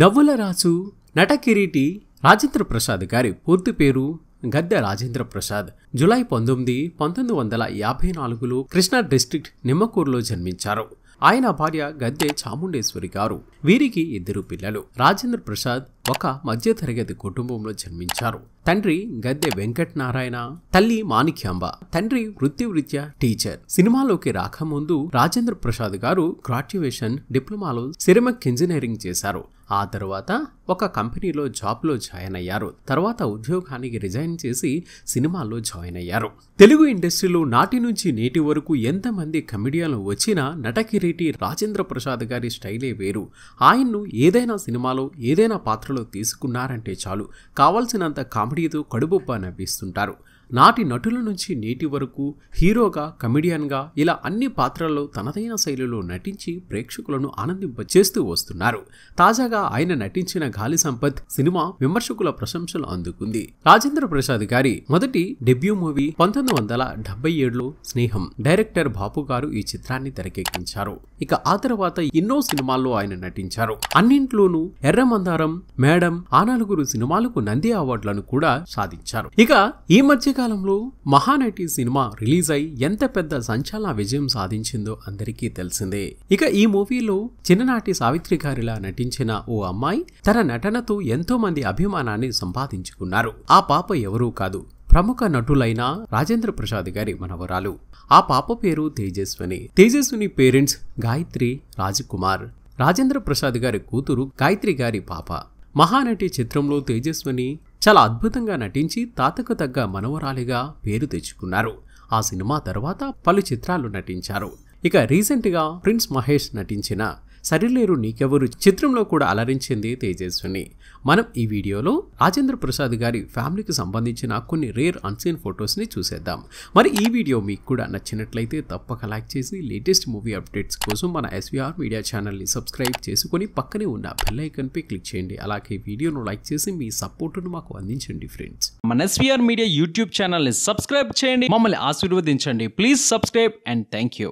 నవ్వుల రాజు నటకిరీటి రాజేంద్ర ప్రసాద్ గారి పూర్తి పేరు గద్దె రాజేంద్ర ప్రసాద్ జులై పంతొమ్మిది పంతొమ్మిది వందల యాభై నాలుగులో కృష్ణా డిస్ట్రిక్ట్ నిమ్మకూరులో జన్మించారు ఆయన భార్య గద్దె చాముండేశ్వరి గారు వీరికి ఇద్దరు పిల్లలు రాజేంద్ర ప్రసాద్ ఒక మధ్యతరగతి కుటుంబంలో జన్మించారు తండ్రి గద్దె వెంకట్ నారాయణ తల్లి మాణిక్యాంబ తండ్రి వృత్తివృత్యా టీచర్ సినిమాలోకి రాకముందు రాజేంద్ర ప్రసాద్ గారు గ్రాడ్యుయేషన్ డిప్లొమాలో సిరమిక్ ఇంజనీరింగ్ చేశారు ఆ తర్వాత ఒక కంపెనీలో జాబ్లో జాయిన్ అయ్యారు తర్వాత ఉద్యోగానికి రిజైన్ చేసి సినిమాల్లో జాయిన్ అయ్యారు తెలుగు ఇండస్ట్రీలో నాటి నుంచి నేటి వరకు ఎంతమంది కమెడియన్లు వచ్చినా నటకిరి ఎస్విటి రాజేంద్ర ప్రసాద్ గారి స్టైలే వేరు ఆయన్ను ఏదైనా సినిమాలో ఏదైనా పాత్రలో తీసుకున్నారంటే చాలు కావాల్సినంత కామెడీతో కడుబొబ్బ నవ్విస్తుంటారు నాటి నటుల నుంచి నేటి వరకు హీరోగా కమెడియన్గా ఇలా అన్ని పాత్రల్లో తనదైన శైలిలో నటించి ప్రేక్షకులను ఆనందింపచేస్తూ వస్తున్నారు తాజాగా ఆయన నటించిన గాలి సంపత్ సినిమా విమర్శకుల ప్రశంసలు అందుకుంది రాజేంద్ర ప్రసాద్ గారి మొదటి డెబ్యూ మూవీ పంతొమ్మిది వందల డెబ్బై ఏడులో స్నేహం డైరెక్టర్ బాపు గారు ఈ చిత్రాన్ని తెరకెక్కించారు ఇక ఆ తర్వాత ఎన్నో సినిమాల్లో ఆయన నటించారు అన్నింట్లోనూ ఎర్రమందారం మేడం ఆ నలుగురు సినిమాలకు నంది అవార్డులను కూడా సాధించారు ఇక ఈ మధ్య మధ్యకాలంలో మహానటి సినిమా రిలీజ్ అయి ఎంత పెద్ద సంచలన విజయం సాధించిందో అందరికీ తెలిసిందే ఇక ఈ మూవీలో చిన్ననాటి సావిత్రి గారిలా నటించిన ఓ అమ్మాయి తన నటనతో ఎంతో మంది అభిమానాన్ని సంపాదించుకున్నారు ఆ పాప ఎవరూ కాదు ప్రముఖ నటులైన రాజేంద్ర ప్రసాద్ గారి మనవరాలు ఆ పాప పేరు తేజస్విని తేజస్విని పేరెంట్స్ గాయత్రి రాజకుమార్ రాజేంద్ర ప్రసాద్ గారి కూతురు గాయత్రి గారి పాప మహానటి చిత్రంలో తేజస్విని చాలా అద్భుతంగా నటించి తాతకు తగ్గ మనవరాలిగా పేరు తెచ్చుకున్నారు ఆ సినిమా తర్వాత పలు చిత్రాలు నటించారు ఇక రీసెంట్గా ప్రిన్స్ మహేష్ నటించిన సరిలేరు నీకెవరు చిత్రంలో కూడా అలరించింది తేజస్విని మనం ఈ వీడియోలో రాజేంద్ర ప్రసాద్ గారి ఫ్యామిలీకి సంబంధించిన కొన్ని రేర్ అన్సీన్ ఫొటోస్ని చూసేద్దాం మరి ఈ వీడియో మీకు కూడా నచ్చినట్లయితే తప్పక లైక్ చేసి లేటెస్ట్ మూవీ అప్డేట్స్ కోసం మన ఎస్వీఆర్ మీడియా ఛానల్ని సబ్స్క్రైబ్ చేసుకుని పక్కనే ఉన్న బెల్లైకన్పై క్లిక్ చేయండి అలాగే వీడియోను లైక్ చేసి మీ సపోర్టును మాకు అందించండి ఫ్రెండ్స్ మన ఎస్వీఆర్ మీడియా యూట్యూబ్ ఛానల్ని సబ్స్క్రైబ్ చేయండి మమ్మల్ని ఆశీర్వదించండి please subscribe and thank you